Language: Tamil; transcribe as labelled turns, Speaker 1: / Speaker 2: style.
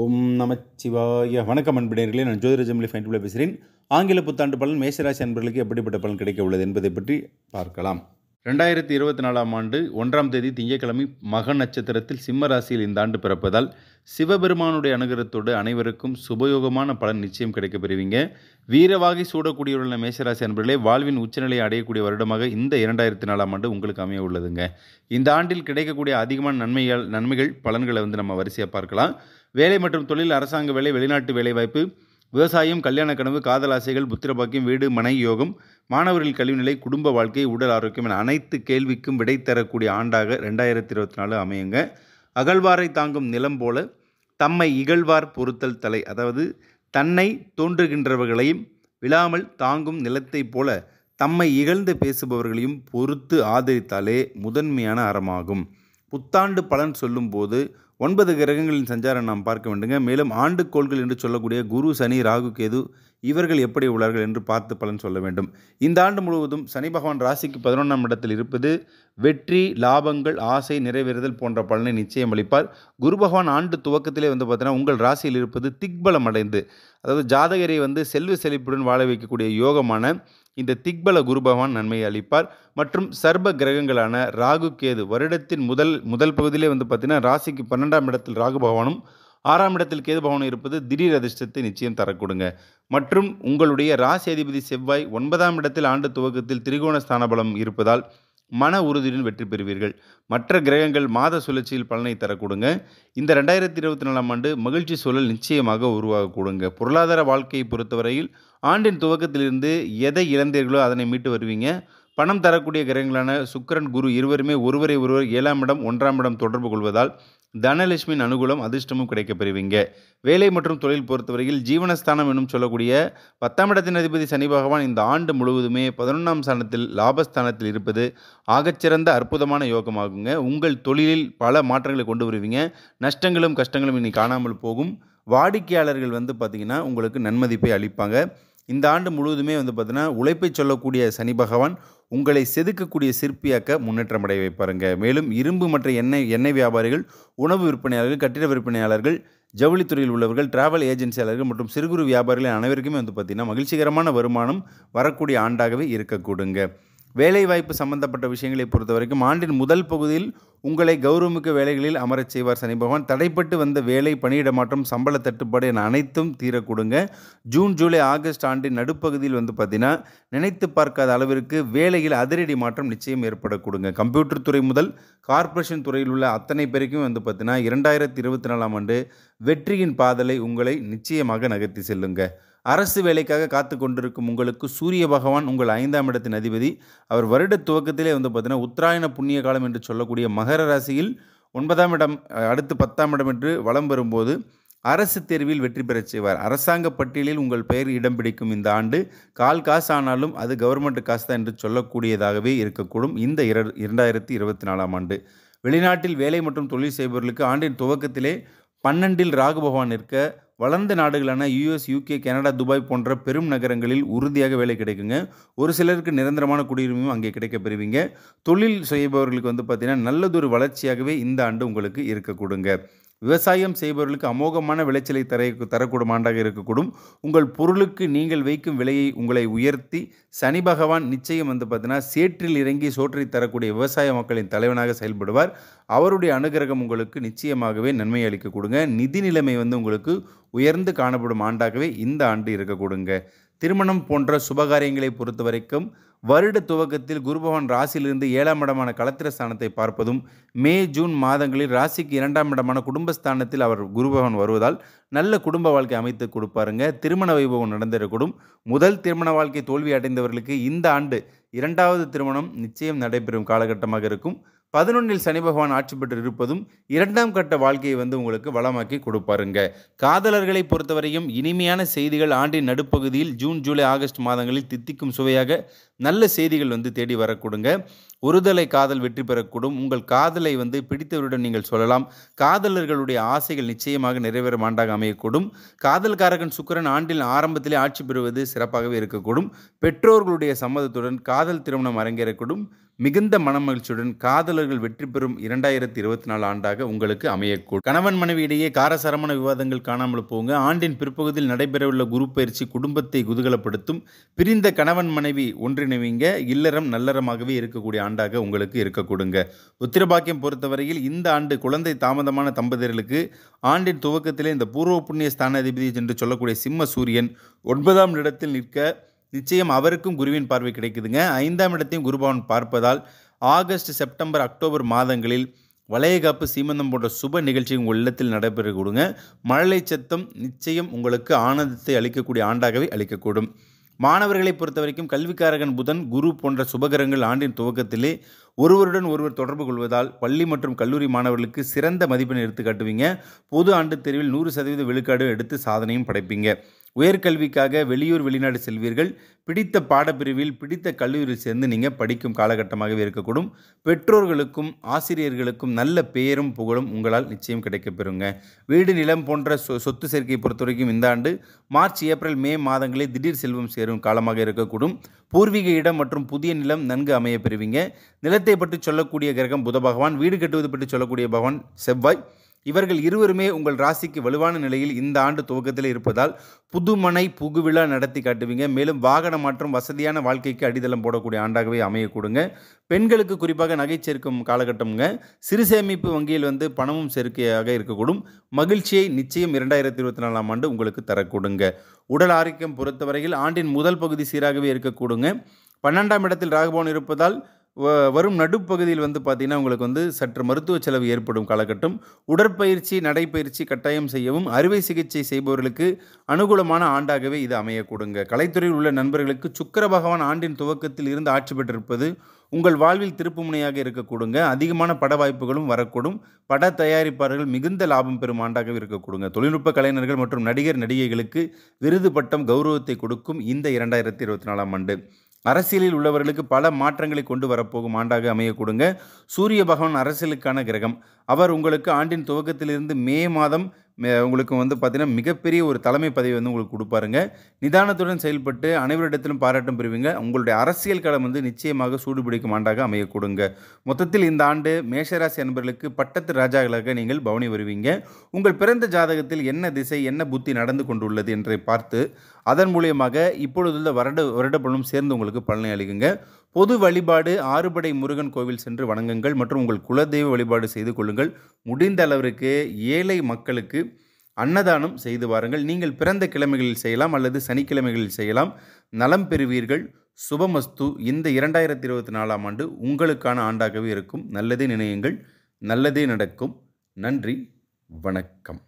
Speaker 1: ஓம் நமச்சிவாய வணக்கம் அன்பினர்களே நான் ஃபைன் ஃபைன்டுள்ள பேசுகிறேன் ஆங்கில புத்தாண்டு பலன் மேசராசி அன்பர்களுக்கு எப்படிப்பட்ட பலன் கிடைக்க உள்ளது என்பதை பற்றி பார்க்கலாம் ரெண்டாயிரத்தி இருபத்தி நாலாம் ஆண்டு ஒன்றாம் தேதி திங்கட்கிழமை மக நட்சத்திரத்தில் சிம்ம ராசியில் இந்த ஆண்டு பிறப்பதால் சிவபெருமானுடைய அனுகிரகத்தோடு அனைவருக்கும் சுபயோகமான பலன் நிச்சயம் கிடைக்கப் பெறுவீங்க வீரவாகி சூடக்கூடியவர்கள் மேசராசி அன்பர்களே வாழ்வின் உச்சநிலையை அடையக்கூடிய வருடமாக இந்த இரண்டாயிரத்தி நாலாம் ஆண்டு உங்களுக்கு அமைய உள்ளதுங்க இந்த ஆண்டில் கிடைக்கக்கூடிய அதிகமான நன்மைகள் நன்மைகள் பலன்களை வந்து நம்ம வரிசையாக பார்க்கலாம் வேலை மற்றும் தொழில் அரசாங்க வேலை வெளிநாட்டு வேலைவாய்ப்பு விவசாயம் கல்யாண கனவு காதல் ஆசைகள் புத்திரபாக்கியம் வீடு மனை யோகம் மாணவர்கள் கல்விநிலை குடும்ப வாழ்க்கை உடல் ஆரோக்கியம் என அனைத்து கேள்விக்கும் விடை தரக்கூடிய ஆண்டாக ரெண்டாயிரத்தி இருபத்தி நாலு அமையுங்க அகழ்வாரை தாங்கும் நிலம் போல தம்மை இகழ்வார் பொறுத்தல் தலை அதாவது தன்னை தோன்றுகின்றவர்களையும் விழாமல் தாங்கும் நிலத்தைப் போல தம்மை இகழ்ந்து பேசுபவர்களையும் பொறுத்து ஆதரித்தாலே முதன்மையான அறமாகும் புத்தாண்டு பலன் சொல்லும்போது ஒன்பது கிரகங்களின் சஞ்சாரம் நாம் பார்க்க வேண்டுங்க மேலும் ஆண்டு கோள்கள் என்று சொல்லக்கூடிய குரு சனி ராகு கேது இவர்கள் எப்படி உள்ளார்கள் என்று பார்த்து பலன் சொல்ல வேண்டும் இந்த ஆண்டு முழுவதும் சனி பகவான் ராசிக்கு பதினொன்றாம் இடத்தில் இருப்பது வெற்றி லாபங்கள் ஆசை நிறைவேறுதல் போன்ற பலனை நிச்சயம் அளிப்பார் குரு பகவான் ஆண்டு துவக்கத்திலே வந்து பார்த்தீங்கன்னா உங்கள் ராசியில் இருப்பது திக்பலம் அடைந்து அதாவது ஜாதகரை வந்து செல்வ செழிப்புடன் வாழ வைக்கக்கூடிய யோகமான இந்த திக்பல குருபவான் நன்மையை அளிப்பார் மற்றும் சர்ப கிரகங்களான ராகு கேது வருடத்தின் முதல் முதல் பகுதியிலே வந்து பார்த்திங்கன்னா ராசிக்கு பன்னெண்டாம் இடத்தில் ராகு பகவானும் ஆறாம் இடத்தில் கேது பவனம் இருப்பது திடீர் அதிர்ஷ்டத்தை நிச்சயம் தரக்கூடுங்க மற்றும் உங்களுடைய ராசி அதிபதி செவ்வாய் ஒன்பதாம் இடத்தில் ஆண்டு துவக்கத்தில் திரிகோண ஸ்தானபலம் இருப்பதால் மன உறுதியுடன் வெற்றி பெறுவீர்கள் மற்ற கிரகங்கள் மாத சுழற்சியில் பலனை தரக்கூடுங்க இந்த ரெண்டாயிரத்தி இருபத்தி நாலாம் ஆண்டு மகிழ்ச்சி சூழல் நிச்சயமாக உருவாகக்கூடுங்க பொருளாதார வாழ்க்கையை பொறுத்தவரையில் ஆண்டின் துவக்கத்திலிருந்து எதை இழந்தீர்களோ அதனை மீட்டு வருவீங்க பணம் தரக்கூடிய கிரகங்களான சுக்கரன் குரு இருவருமே ஒருவரை ஒருவர் ஏழாம் இடம் ஒன்றாம் இடம் தொடர்பு கொள்வதால் தனலட்சுமியின் அனுகூலம் அதிர்ஷ்டமும் கிடைக்க பெறுவீங்க வேலை மற்றும் தொழில் பொறுத்தவரையில் ஜீவனஸ்தானம் என்னும் சொல்லக்கூடிய பத்தாம் இடத்தின் அதிபதி சனி பகவான் இந்த ஆண்டு முழுவதுமே பதினொன்றாம் ஸ்தானத்தில் லாபஸ்தானத்தில் இருப்பது ஆகச்சிறந்த அற்புதமான யோகமாகுங்க உங்கள் தொழிலில் பல மாற்றங்களை கொண்டு வருவீங்க நஷ்டங்களும் கஷ்டங்களும் இனி காணாமல் போகும் வாடிக்கையாளர்கள் வந்து பார்த்திங்கன்னா உங்களுக்கு நன்மதிப்பை அளிப்பாங்க இந்த ஆண்டு முழுவதுமே வந்து பார்த்தீங்கன்னா உழைப்பை சொல்லக்கூடிய சனி பகவான் உங்களை செதுக்கக்கூடிய சிற்பியாக்க முன்னேற்றம் அடைய வைப்பாருங்க மேலும் இரும்பு மற்ற எண்ணெய் எண்ணெய் வியாபாரிகள் உணவு விற்பனையாளர்கள் கட்டிட விற்பனையாளர்கள் ஜவுளித்துறையில் உள்ளவர்கள் டிராவல் ஏஜென்சியாளர்கள் மற்றும் சிறு குறு வியாபாரிகள் அனைவருக்குமே வந்து பார்த்திங்கன்னா மகிழ்ச்சிகரமான வருமானம் வரக்கூடிய ஆண்டாகவே இருக்கக்கூடுங்க வேலைவாய்ப்பு சம்பந்தப்பட்ட விஷயங்களை பொறுத்த வரைக்கும் ஆண்டின் முதல் பகுதியில் உங்களை கௌரவமிக்க வேலைகளில் அமரச் செய்வார் சனி பகவான் தடைப்பட்டு வந்த வேலை பணியிட மாற்றம் சம்பள தட்டுப்பாடு என அனைத்தும் தீரக்கூடுங்க ஜூன் ஜூலை ஆகஸ்ட் ஆண்டின் நடுப்பகுதியில் வந்து பார்த்தீங்கன்னா நினைத்து பார்க்காத அளவிற்கு வேலையில் அதிரடி மாற்றம் நிச்சயம் ஏற்படக்கூடுங்க கம்ப்யூட்டர் துறை முதல் கார்ப்பரேஷன் துறையில் உள்ள அத்தனை பேருக்கும் வந்து பார்த்தீங்கன்னா இரண்டாயிரத்தி இருபத்தி நாலாம் ஆண்டு வெற்றியின் பாதலை உங்களை நிச்சயமாக நகர்த்தி செல்லுங்கள் அரசு வேலைக்காக காத்து கொண்டிருக்கும் உங்களுக்கு சூரிய பகவான் உங்கள் ஐந்தாம் இடத்தின் அதிபதி அவர் வருட துவக்கத்திலே வந்து பார்த்தீங்கன்னா உத்தராயண புண்ணிய காலம் என்று சொல்லக்கூடிய மகர ராசியில் ஒன்பதாம் இடம் அடுத்து பத்தாம் இடம் என்று வலம் வரும்போது அரசு தேர்வில் வெற்றி பெறச் செய்வார் அரசாங்க பட்டியலில் உங்கள் பெயர் இடம் பிடிக்கும் இந்த ஆண்டு கால் காசு ஆனாலும் அது கவர்மெண்ட் காசு தான் என்று சொல்லக்கூடியதாகவே இருக்கக்கூடும் இந்த இர இரண்டாயிரத்தி இருபத்தி நாலாம் ஆண்டு வெளிநாட்டில் வேலை மற்றும் தொழில் செய்பவர்களுக்கு ஆண்டின் துவக்கத்திலே பன்னெண்டில் ராகு பகவான் இருக்க வளர்ந்த நாடுகளான யூஎஸ் யூகே கனடா துபாய் போன்ற பெரும் நகரங்களில் உறுதியாக வேலை கிடைக்குங்க ஒரு சிலருக்கு நிரந்தரமான குடியுரிமையும் அங்கே கிடைக்க பெறுவீங்க தொழில் செய்பவர்களுக்கு வந்து பார்த்திங்கன்னா நல்லதொரு வளர்ச்சியாகவே இந்த ஆண்டு உங்களுக்கு இருக்க கொடுங்க விவசாயம் செய்பவர்களுக்கு அமோகமான விளைச்சலை தர தரக்கூடும் ஆண்டாக இருக்கக்கூடும் உங்கள் பொருளுக்கு நீங்கள் வைக்கும் விலையை உங்களை உயர்த்தி சனி பகவான் நிச்சயம் வந்து பார்த்தீங்கன்னா சேற்றில் இறங்கி சோற்றை தரக்கூடிய விவசாய மக்களின் தலைவனாக செயல்படுவார் அவருடைய அனுகிரகம் உங்களுக்கு நிச்சயமாகவே நன்மை அளிக்க கொடுங்க நிதி நிலைமை வந்து உங்களுக்கு உயர்ந்து காணப்படும் ஆண்டாகவே இந்த ஆண்டு இருக்க கொடுங்க திருமணம் போன்ற சுபகாரியங்களை பொறுத்த வரைக்கும் வருட துவக்கத்தில் குருபவன் ராசியிலிருந்து ஏழாம் இடமான கலத்திரஸ்தானத்தை பார்ப்பதும் மே ஜூன் மாதங்களில் ராசிக்கு இரண்டாம் இடமான குடும்பஸ்தானத்தில் அவர் குருபவன் வருவதால் நல்ல குடும்ப வாழ்க்கை அமைத்து கொடுப்பாருங்க திருமண வைபவம் நடந்திருக்கூடும் முதல் திருமண வாழ்க்கை தோல்வி அடைந்தவர்களுக்கு இந்த ஆண்டு இரண்டாவது திருமணம் நிச்சயம் நடைபெறும் காலகட்டமாக இருக்கும் பதினொன்றில் சனி பகவான் ஆட்சி பெற்று இருப்பதும் இரண்டாம் கட்ட வாழ்க்கையை வந்து உங்களுக்கு வளமாக்கி கொடுப்பாருங்க காதலர்களை பொறுத்தவரையும் இனிமையான செய்திகள் ஆண்டின் நடுப்பகுதியில் ஜூன் ஜூலை ஆகஸ்ட் மாதங்களில் தித்திக்கும் சுவையாக நல்ல செய்திகள் வந்து தேடி வரக்கூடுங்க ஒருதலை காதல் வெற்றி பெறக்கூடும் உங்கள் காதலை வந்து பிடித்தவருடன் நீங்கள் சொல்லலாம் காதலர்களுடைய ஆசைகள் நிச்சயமாக நிறைவேற மாண்டாக அமையக்கூடும் காதல்காரகன் சுக்கரன் ஆண்டில் ஆரம்பத்திலே ஆட்சி பெறுவது சிறப்பாகவே இருக்கக்கூடும் பெற்றோர்களுடைய சம்மதத்துடன் காதல் திருமணம் அரங்கேறக்கூடும் மிகுந்த மனமகிழ்ச்சியுடன் காதலர்கள் வெற்றி பெறும் இரண்டாயிரத்தி இருபத்தி நாலு ஆண்டாக உங்களுக்கு அமையக்கூடும் கணவன் மனைவி இடையே காரசாரமான விவாதங்கள் காணாமல் போங்க ஆண்டின் பிற்பகுதியில் நடைபெறவுள்ள குரு பயிற்சி குடும்பத்தை குதூகலப்படுத்தும் பிரிந்த கணவன் மனைவி ஒன்றிணைவீங்க இல்லறம் நல்லறமாகவே இருக்கக்கூடிய ஆண்டாக உங்களுக்கு இருக்க கொடுங்க உத்திரபாக்கியம் பொறுத்தவரையில் இந்த ஆண்டு குழந்தை தாமதமான தம்பதியர்களுக்கு ஆண்டின் துவக்கத்திலே இந்த பூர்வ புண்ணிய அதிபதி என்று சொல்லக்கூடிய சிம்ம சூரியன் ஒன்பதாம் இடத்தில் நிற்க நிச்சயம் அவருக்கும் குருவின் பார்வை கிடைக்குதுங்க ஐந்தாம் இடத்தையும் குருபவன் பார்ப்பதால் ஆகஸ்ட் செப்டம்பர் அக்டோபர் மாதங்களில் வளையகாப்பு சீமந்தம் போன்ற சுப நிகழ்ச்சி உங்கள் இல்லத்தில் நடைபெற கொடுங்க மழலை சத்தம் நிச்சயம் உங்களுக்கு ஆனந்தத்தை அளிக்கக்கூடிய ஆண்டாகவே அளிக்கக்கூடும் மாணவர்களை பொறுத்த வரைக்கும் கல்விக்காரகன் புதன் குரு போன்ற சுபகரங்கள் ஆண்டின் துவக்கத்திலே ஒருவருடன் ஒருவர் தொடர்பு கொள்வதால் பள்ளி மற்றும் கல்லூரி மாணவர்களுக்கு சிறந்த மதிப்பெண் எடுத்து காட்டுவீங்க பொது ஆண்டு தெருவில் நூறு சதவீத விழுக்காடு எடுத்து சாதனையும் படைப்பீங்க உயர்கல்விக்காக வெளியூர் வெளிநாடு செல்வீர்கள் பிடித்த பாடப்பிரிவில் பிடித்த கல்லூரியில் சேர்ந்து நீங்கள் படிக்கும் காலகட்டமாகவே இருக்கக்கூடும் பெற்றோர்களுக்கும் ஆசிரியர்களுக்கும் நல்ல பெயரும் புகழும் உங்களால் நிச்சயம் கிடைக்கப்பெறுங்க வீடு நிலம் போன்ற சொ சொத்து சேர்க்கையை பொறுத்தவரைக்கும் இந்த ஆண்டு மார்ச் ஏப்ரல் மே மாதங்களில் திடீர் செல்வம் சேரும் காலமாக இருக்கக்கூடும் பூர்வீக இடம் மற்றும் புதிய நிலம் நன்கு அமைய பெறுவீங்க நிலத்தை பற்றி சொல்லக்கூடிய கிரகம் புத பகவான் வீடு கட்டுவது பற்றி சொல்லக்கூடிய பகவான் செவ்வாய் இவர்கள் இருவருமே உங்கள் ராசிக்கு வலுவான நிலையில் இந்த ஆண்டு துவக்கத்தில் இருப்பதால் புதுமனை புகுவிழா நடத்தி காட்டுவீங்க மேலும் வாகன மாற்றம் வசதியான வாழ்க்கைக்கு அடித்தளம் போடக்கூடிய ஆண்டாகவே அமையக்கூடுங்க பெண்களுக்கு குறிப்பாக நகை சேர்க்கும் காலகட்டம்ங்க சிறு சேமிப்பு வங்கியில் வந்து பணமும் சேர்க்கையாக இருக்கக்கூடும் மகிழ்ச்சியை நிச்சயம் இரண்டாயிரத்தி இருபத்தி நாலாம் ஆண்டு உங்களுக்கு தரக்கூடுங்க உடல் ஆரோக்கியம் பொறுத்தவரையில் ஆண்டின் முதல் பகுதி சீராகவே இருக்கக்கூடுங்க பன்னெண்டாம் இடத்தில் ராகுபவன் இருப்பதால் வரும் நடுப்பகுதியில் வந்து பார்த்திங்கன்னா உங்களுக்கு வந்து சற்று மருத்துவ செலவு ஏற்படும் காலகட்டம் உடற்பயிற்சி நடைப்பயிற்சி கட்டாயம் செய்யவும் அறுவை சிகிச்சை செய்பவர்களுக்கு அனுகூலமான ஆண்டாகவே இது அமையக்கூடுங்க கலைத்துறையில் உள்ள நண்பர்களுக்கு சுக்கர பகவான் ஆண்டின் துவக்கத்தில் இருந்து ஆட்சி பெற்றிருப்பது உங்கள் வாழ்வில் திருப்புமுனையாக இருக்கக்கூடுங்க அதிகமான பட வாய்ப்புகளும் வரக்கூடும் பட தயாரிப்பாளர்கள் மிகுந்த லாபம் பெறும் ஆண்டாகவே இருக்கக்கூடுங்க தொழில்நுட்ப கலைஞர்கள் மற்றும் நடிகர் நடிகைகளுக்கு விருது பட்டம் கௌரவத்தை கொடுக்கும் இந்த இரண்டாயிரத்தி இருபத்தி நாலாம் ஆண்டு அரசியலில் உள்ளவர்களுக்கு பல மாற்றங்களை கொண்டு வரப்போகும் ஆண்டாக அமையக்கூடுங்க சூரிய பகவான் அரசியலுக்கான கிரகம் அவர் உங்களுக்கு ஆண்டின் துவக்கத்திலிருந்து மே மாதம் உங்களுக்கு வந்து பார்த்திங்கன்னா மிகப்பெரிய ஒரு தலைமை பதவி வந்து உங்களுக்கு கொடுப்பாருங்க நிதானத்துடன் செயல்பட்டு அனைவரிடத்திலும் பாராட்டம் பெறுவீங்க உங்களுடைய அரசியல் களம் வந்து நிச்சயமாக சூடுபிடிக்கும் ஆண்டாக கொடுங்க மொத்தத்தில் இந்த ஆண்டு மேஷராசி அன்பர்களுக்கு பட்டத்து ராஜாக்களாக நீங்கள் பவனி வருவீங்க உங்கள் பிறந்த ஜாதகத்தில் என்ன திசை என்ன புத்தி நடந்து கொண்டுள்ளது என்றை பார்த்து அதன் மூலியமாக இப்பொழுதுள்ள வருட வருடப்பலனும் சேர்ந்து உங்களுக்கு பலனை அளிக்குங்க பொது வழிபாடு ஆறுபடை முருகன் கோவில் சென்று வணங்குங்கள் மற்றும் உங்கள் குலதெய்வ வழிபாடு செய்து கொள்ளுங்கள் முடிந்த அளவிற்கு ஏழை மக்களுக்கு அன்னதானம் செய்து வாருங்கள் நீங்கள் பிறந்த கிழமைகளில் செய்யலாம் அல்லது சனிக்கிழமைகளில் செய்யலாம் நலம் பெறுவீர்கள் சுபமஸ்து இந்த இரண்டாயிரத்தி இருபத்தி நாலாம் ஆண்டு உங்களுக்கான ஆண்டாகவே இருக்கும் நல்லதே நினையுங்கள் நல்லதே நடக்கும் நன்றி வணக்கம்